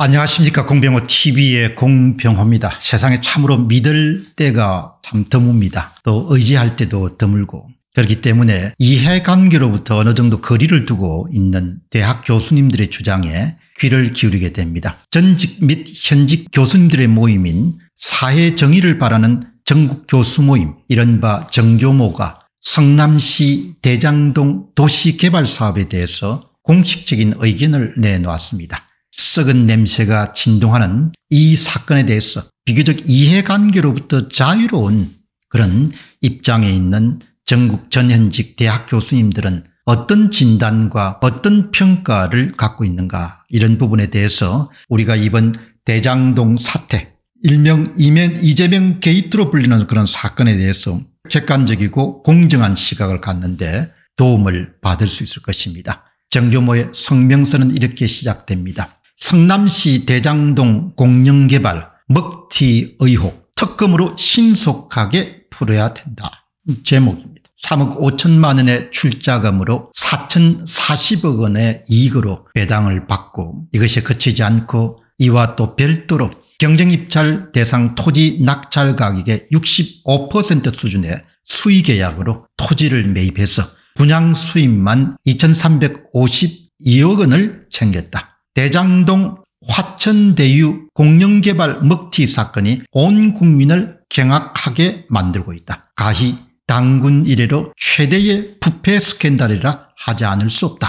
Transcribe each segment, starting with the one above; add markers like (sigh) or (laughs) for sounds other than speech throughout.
안녕하십니까 공병호 tv의 공병호입니다. 세상에 참으로 믿을 때가 참 드뭅니다. 또 의지할 때도 드물고 그렇기 때문에 이해관계로부터 어느 정도 거리를 두고 있는 대학 교수님들의 주장에 귀를 기울이게 됩니다. 전직 및 현직 교수님들의 모임인 사회 정의를 바라는 전국 교수 모임 이른바 정교모가 성남시 대장동 도시개발사업에 대해서 공식적인 의견을 내놓았습니다. 썩은 냄새가 진동하는 이 사건에 대해서 비교적 이해관계로부터 자유로운 그런 입장에 있는 전국 전현직 대학 교수님들은 어떤 진단과 어떤 평가를 갖고 있는가 이런 부분에 대해서 우리가 이번 대장동 사태 일명 이면 이재명 게이트로 불리는 그런 사건에 대해서 객관적이고 공정한 시각을 갖는데 도움을 받을 수 있을 것입니다. 정교모의 성명서는 이렇게 시작됩니다. 성남시 대장동 공영개발 먹튀 의혹 특검으로 신속하게 풀어야 된다. 제목입니다. 3억 5천만 원의 출자금으로 4,040억 원의 이익으로 배당을 받고 이것이 그치지 않고 이와 또 별도로 경쟁입찰 대상 토지 낙찰 가격의 65% 수준의 수의계약으로 토지를 매입해서 분양 수입만 2,352억 원을 챙겼다. 대장동 화천대유 공영개발 먹튀 사건이 온 국민을 경악하게 만들고 있다. 가히 당군 이래로 최대의 부패 스캔들이라 하지 않을 수 없다.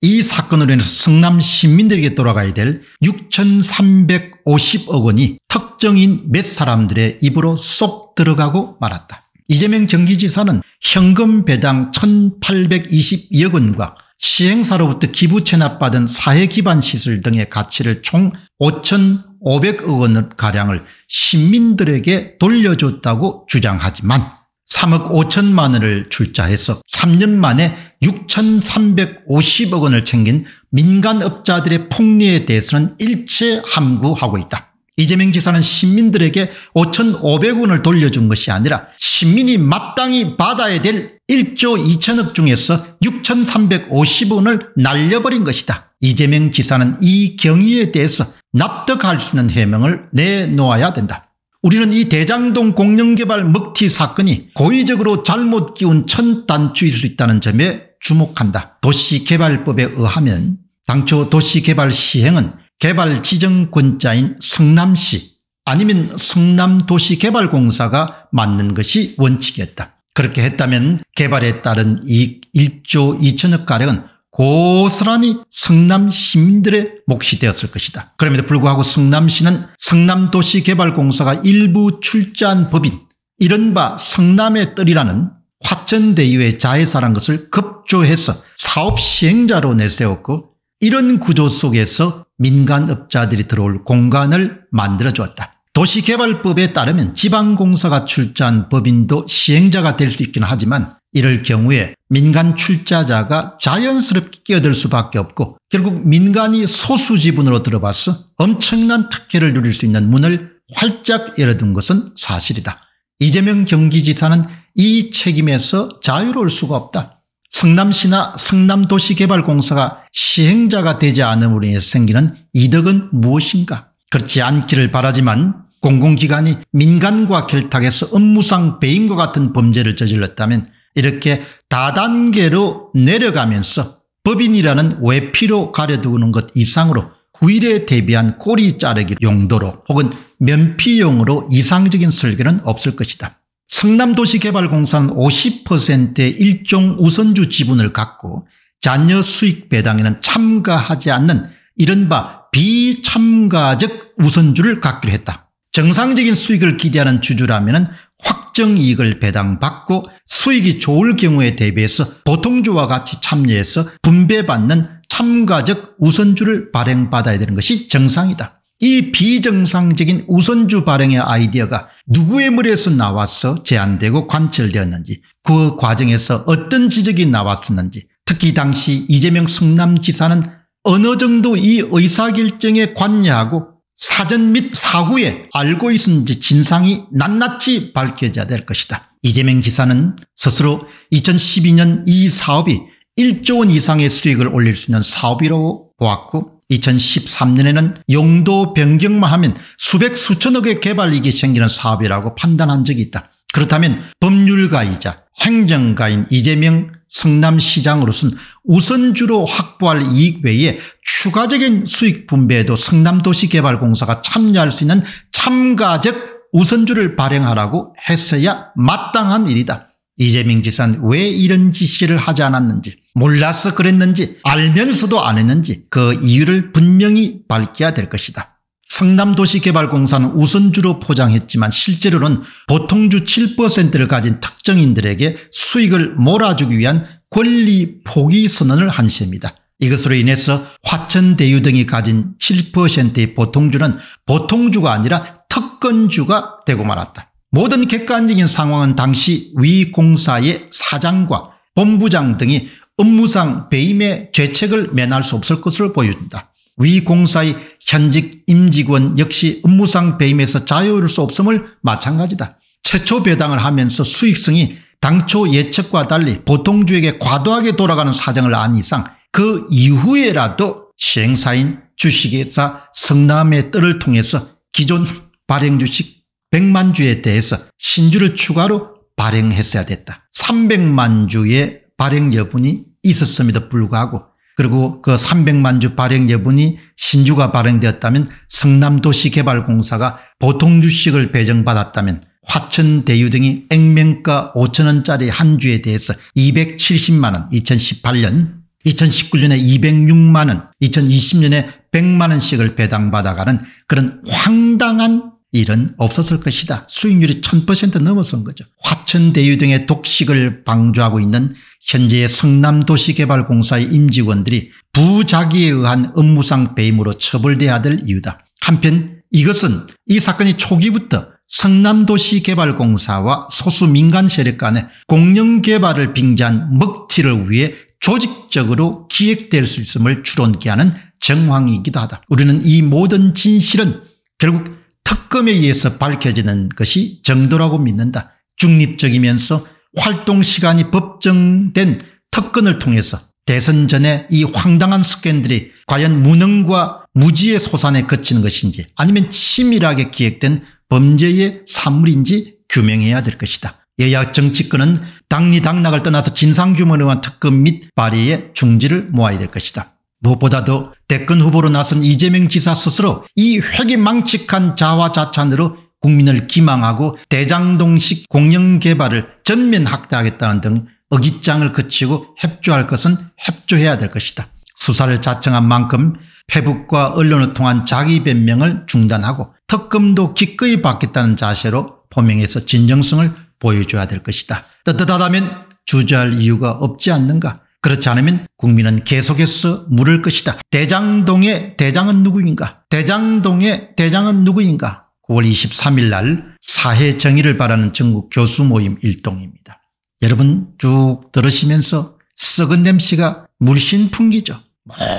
이 사건으로 인해서 성남 시민들에게 돌아가야 될 6,350억 원이 특정인 몇 사람들의 입으로 쏙 들어가고 말았다. 이재명 경기지사는 현금 배당 1,822억 원과 시행사로부터 기부 체납받은 사회기반 시설 등의 가치를 총 5,500억 원가량을 시민들에게 돌려줬다고 주장하지만 3억 5천만 원을 출자해서 3년 만에 6,350억 원을 챙긴 민간업자들의 폭리에 대해서는 일체 함구하고 있다. 이재명 지사는 시민들에게 5,500원을 돌려준 것이 아니라 시민이 마땅히 받아야 될 1조 2천억 중에서 6,350원을 날려버린 것이다. 이재명 지사는 이 경위에 대해서 납득할 수 있는 해명을 내놓아야 된다. 우리는 이 대장동 공영개발 먹튀 사건이 고의적으로 잘못 끼운 천 단추일 수 있다는 점에 주목한다. 도시개발법에 의하면 당초 도시개발 시행은 개발 지정권자인 성남시 아니면 성남도시개발공사가 맡는 것이 원칙이었다. 그렇게 했다면 개발에 따른 이익 1조 2천억 가량은 고스란히 성남 시민들의 몫이 되었을 것이다. 그럼에도 불구하고 성남시는 성남도시개발공사가 일부 출자한 법인 이른바 성남의 뜰이라는 화천대유의 자회사란 것을 급조해서 사업 시행자로 내세웠고 이런 구조 속에서 민간업자들이 들어올 공간을 만들어주었다. 도시개발법에 따르면 지방공사가 출자한 법인도 시행자가 될 수 있긴 하지만 이럴 경우에 민간 출자자가 자연스럽게 끼어들 수밖에 없고 결국 민간이 소수 지분으로 들어봐서 엄청난 특혜를 누릴 수 있는 문을 활짝 열어둔 것은 사실이다. 이재명 경기지사는 이 책임에서 자유로울 수가 없다. 성남시나 성남도시개발공사가 시행자가 되지 않음으로 인해 생기는 이득은 무엇인가? 그렇지 않기를 바라지만 공공기관이 민간과 결탁해서 업무상 배임과 같은 범죄를 저질렀다면 이렇게 다단계로 내려가면서 법인이라는 외피로 가려두는 것 이상으로 구일에 대비한 꼬리 자르기 용도로 혹은 면피용으로 이상적인 설계는 없을 것이다. 성남도시개발공사는 50%의 일종 우선주 지분을 갖고 잔여 수익 배당에는 참가하지 않는 이른바 비참가적 우선주를 갖기로 했다. 정상적인 수익을 기대하는 주주라면 확정 이익을 배당받고 수익이 좋을 경우에 대비해서 보통주와 같이 참여해서 분배받는 참가적 우선주를 발행받아야 되는 것이 정상이다. 이 비정상적인 우선주 발행의 아이디어가 누구의 머리에서 나와서 제안되고 관철되었는지 그 과정에서 어떤 지적이 나왔었는지 특히 당시 이재명 성남지사는 어느 정도 이 의사결정에 관여하고 사전 및 사후에 알고 있었는지 진상이 낱낱이 밝혀져야 될 것이다. 이재명 지사는 스스로 2012년 이 사업이 1조 원 이상의 수익을 올릴 수 있는 사업이라고 보았고 2013년에는 용도 변경만 하면 수백 수천억의 개발이익이 생기는 사업이라고 판단한 적이 있다. 그렇다면 법률가이자 행정가인 이재명 성남시장으로서는 우선주로 확보할 이익 외에 추가적인 수익 분배에도 성남도시개발공사가 참여할 수 있는 참가적 우선주를 발행하라고 했어야 마땅한 일이다. 이재명 지사는 왜 이런 지시를 하지 않았는지 몰라서 그랬는지 알면서도 안 했는지 그 이유를 분명히 밝혀야 될 것이다. 성남도시개발공사는 우선주로 포장했지만 실제로는 보통주 7%를 가진 특정인들에게 수익을 몰아주기 위한 권리 포기 선언을 한 셈이다. 이것으로 인해서 화천대유 등이 가진 7%의 보통주는 보통주가 아니라 특권주가 되고 말았다. 모든 객관적인 상황은 당시 위 공사의 사장과 본부장 등이 업무상 배임의 죄책을 면할 수 없을 것으 보여준다. 위 공사의 현직 임직원 역시 업무상 배임에서 자유로울 수 없음을 마찬가지다. 최초 배당을 하면서 수익성이 당초 예측과 달리 보통주에게 과도하게 돌아가는 사정을 안 이상 그 이후에라도 시행사인 주식회사 성남의 뜰을 통해서 기존 발행 주식 100만 주에 대해서 신주를 추가로 발행했어야 됐다. 300만 주의 발행 여분이 있었음에도 불구하고 그리고 그 300만 주 발행 여분이 신주가 발행되었다면 성남도시개발공사가 보통 주식을 배정받았다면 화천 대유 등이 액면가 5천원짜리 한 주에 대해서 270만원 2018년 2019년에 206만원 2020년에 100만원씩을 배당받아가는 그런 황당한 일은 없었을 것이다. 수익률이 1000% 넘어선 거죠. 화천대유 등의 독식을 방조하고 있는 현재 의 성남도시개발공사의 임직원들이 부자기에 의한 업무상 배임으로 처벌돼야 될 이유다. 한편 이것은 이 사건이 초기부터 성남도시개발공사와 소수 민간 세력 간의 공영개발을 빙자한 먹튀를 위해 조직적으로 기획될 수 있음을 추론케 하는 정황이기도 하다. 우리는 이 모든 진실은 결국 특검에 의해서 밝혀지는 것이 정도라고 믿는다. 중립적이면서 활동 시간이 법정된 특근을 통해서 대선 전에 이 황당한 스캔들이 과연 무능과 무지의 소산에 그치는 것인지 아니면 치밀하게 기획된 범죄의 산물인지 규명해야 될 것이다. 여야 정치권은 당리당락을 떠나서 진상규모로한 특검 및 발의에 중지를 모아야 될 것이다. 무엇보다도 대권 후보로 나선 이재명 지사 스스로 이회기망칙한 자화자찬으로 국민을 기망하고 대장동식 공영개발을 전면 확대하겠다는등 어깃장을 거치고 협조할 것은 협조해야 될 것이다. 수사를 자청한 만큼 페북과 언론을 통한 자기 변명을 중단하고 특검도 기꺼이 받겠다는 자세로 포명해서 진정성을 보여줘야 될 것이다. 떳떳하다면 주저할 이유가 없지 않는가. 그렇지 않으면 국민은 계속해서 물을 것이다. 대장동의 대장은 누구인가? 대장동의 대장은 누구인가? 5월 23일 날 사회 정의를 바라는 전국 교수 모임 일동입니다. 여러분 쭉 들으시면서 썩은 냄새가 물씬 풍기죠.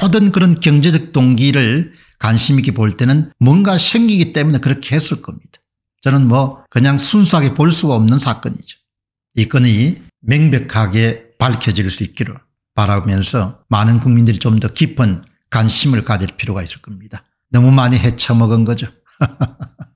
모든 그런 경제적 동기를 관심 있게 볼 때는 뭔가 생기기 때문에 그렇게 했을 겁니다. 저는 뭐 그냥 순수하게 볼 수가 없는 사건이죠. 이 건이 명백하게 밝혀질 수 있기를 바라면서 많은 국민들이 좀 더 깊은 관심을 가질 필요가 있을 겁니다. 너무 많이 헤쳐먹은 거죠. (laughs)